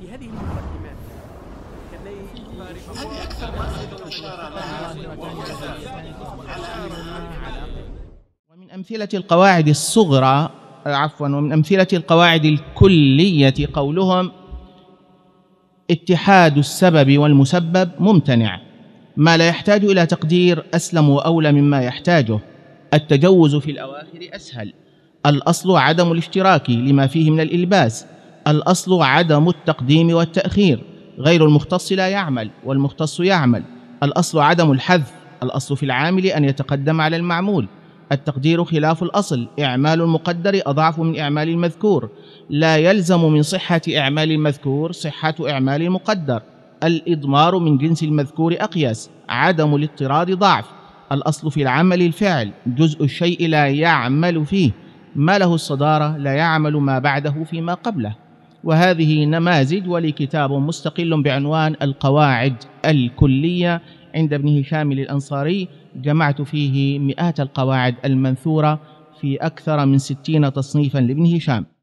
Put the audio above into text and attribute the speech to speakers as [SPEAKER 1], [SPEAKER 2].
[SPEAKER 1] في هذه المقدمات ومن أمثلة القواعد الصغرى عفوا ومن أمثلة القواعد الكلية قولهم اتحاد السبب والمسبب ممتنع ما لا يحتاج إلى تقدير أسلم وأولى مما يحتاجه التجوز في الأواخر أسهل الأصل عدم الاشتراك لما فيه من الإلباس الأصل عدم التقديم والتأخير غير المختص لا يعمل والمختص يعمل الأصل عدم الحذف الأصل في العامل أن يتقدم على المعمول التقدير خلاف الأصل إعمال المقدر أضعف من إعمال المذكور لا يلزم من صحة إعمال المذكور صحة إعمال المقدر الإضمار من جنس المذكور أقيس عدم الاضطراد ضعف الأصل في العمل الفعل جزء الشيء لا يعمل فيه ما له الصدارة لا يعمل ما بعده فيما قبله وهذه نماذج ولي كتاب مستقل بعنوان القواعد الكلية عند ابن هشام الأنصاري جمعت فيه مئات القواعد المنثورة في أكثر من ستين تصنيفا لابن هشام